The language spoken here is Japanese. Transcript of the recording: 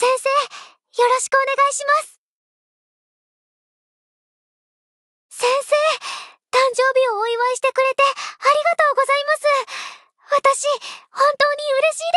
先生、よろしくお願いします先生、誕生日をお祝いしてくれてありがとうございます私、本当に嬉しい